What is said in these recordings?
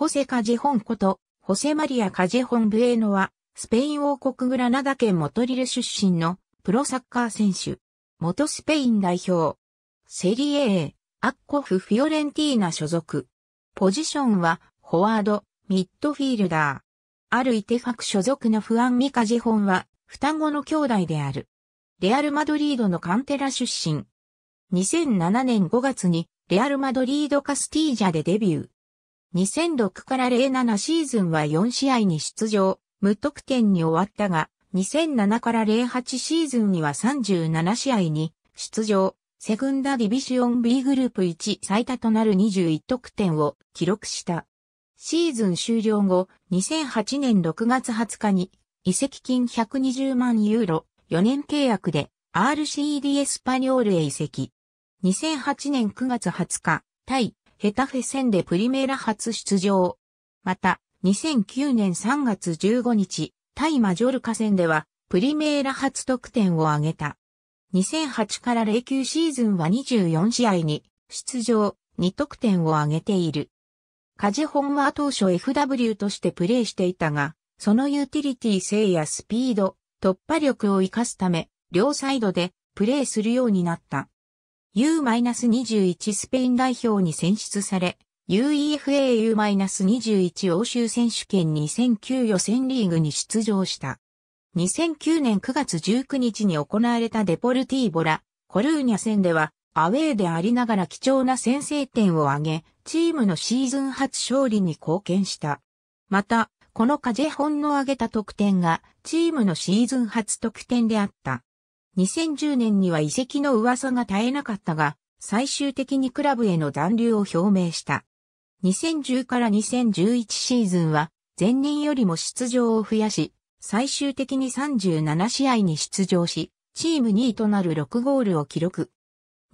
ホセ・カジホンこと、ホセ・マリア・カジホン・ブエノは、スペイン王国グラナダ県モトリル出身のプロサッカー選手。元スペイン代表。セリエ A、アッコフ・フィオレンティーナ所属。ポジションは、フォワード、ミッドフィールダー。あるイテファク所属のフアン・ミカジホンは、双子の兄弟である。レアル・マドリードのカンテラ出身。2007年5月に、レアル・マドリード・カスティージャでデビュー。2006から07シーズンは4試合に出場、無得点に終わったが、2007から08シーズンには37試合に出場、セグンダディビシオン B グループ1最多となる21得点を記録した。シーズン終了後、2008年6月20日に移籍金120万ユーロ、4年契約で RCD エスパニョールへ移籍。2008年9月20日、対ヘタフェ戦でプリメーラ初出場。また、2009年3月15日、対マジョルカ戦では、プリメーラ初得点を挙げた。2008から09シーズンは24試合に、出場、2得点を挙げている。カジホンは当初 FW としてプレーしていたが、そのユーティリティ性やスピード、突破力を活かすため、両サイドでプレーするようになった。U-21 スペイン代表に選出され、UEFA U-21 欧州選手権2009予選リーグに出場した。2009年9月19日に行われたデポルティーボラ、コルーニャ戦では、アウェーでありながら貴重な先制点を挙げ、チームのシーズン初勝利に貢献した。また、このカジェホンの挙げた得点が、チームのシーズン初得点であった。2010年には遺跡の噂が絶えなかったが、最終的にクラブへの残留を表明した。2010から2011シーズンは、前年よりも出場を増やし、最終的に37試合に出場し、チーム2位となる6ゴールを記録。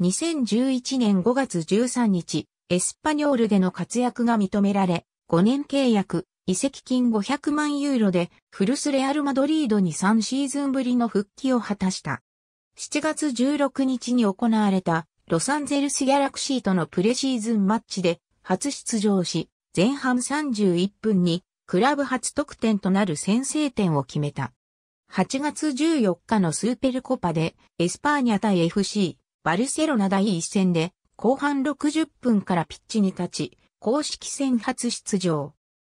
2011年5月13日、エスパニョールでの活躍が認められ、5年契約、移籍金500万ユーロで、フルスレアルマドリードに3シーズンぶりの復帰を果たした。7月16日に行われたロサンゼルスギャラクシーとのプレシーズンマッチで初出場し、前半31分にクラブ初得点となる先制点を決めた。8月14日のスーペルコパでエスパーニャ対 FC バルセロナ第1戦で後半60分からピッチに立ち、公式戦初出場。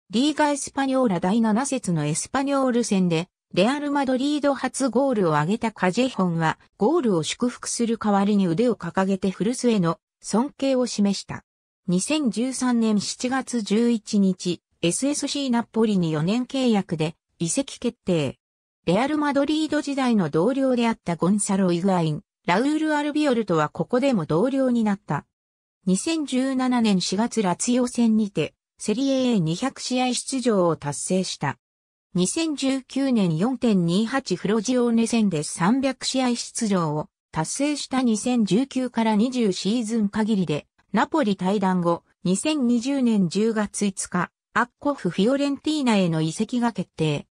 リーガ・エスパニョーラ第7節のエスパニョール戦でレアル・マドリード初ゴールを挙げたカジェホンは、ゴールを祝福する代わりに腕を掲げて古巣への尊敬を示した。2013年7月11日、SSC ナポリに4年契約で移籍決定。レアル・マドリード時代の同僚であったゴンサロ・イグアイン、ラウール・アルビオルとはここでも同僚になった。2017年4月ラツィオ戦にて、セリエ A200 試合出場を達成した。2019年4.28フロジオーネ戦で300試合出場を達成した2019から20シーズン限りで、ナポリ退団後、2020年10月5日、アッコフ・フィオレンティーナへの移籍が決定。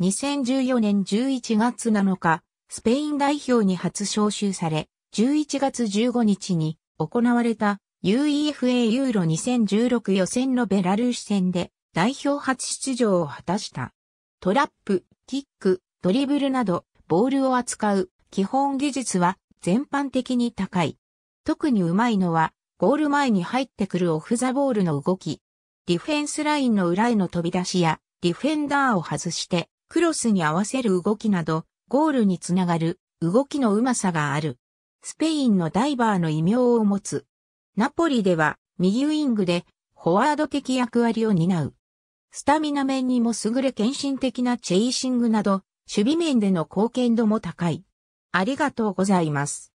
2014年11月7日、スペイン代表に初招集され、11月15日に行われた UEFA ユーロ2016予選のベラルーシ戦で代表初出場を果たした。トラップ、キック、ドリブルなど、ボールを扱う基本技術は全般的に高い。特にうまいのは、ゴール前に入ってくるオフザボールの動き。ディフェンスラインの裏への飛び出しや、ディフェンダーを外して、クロスに合わせる動きなど、ゴールにつながる動きのうまさがある。スペインのダイバーの異名を持つ。ナポリでは、右ウィングで、フォワード的役割を担う。スタミナ面にも優れ献身的なチェイシングなど、守備面での貢献度も高い。ありがとうございます。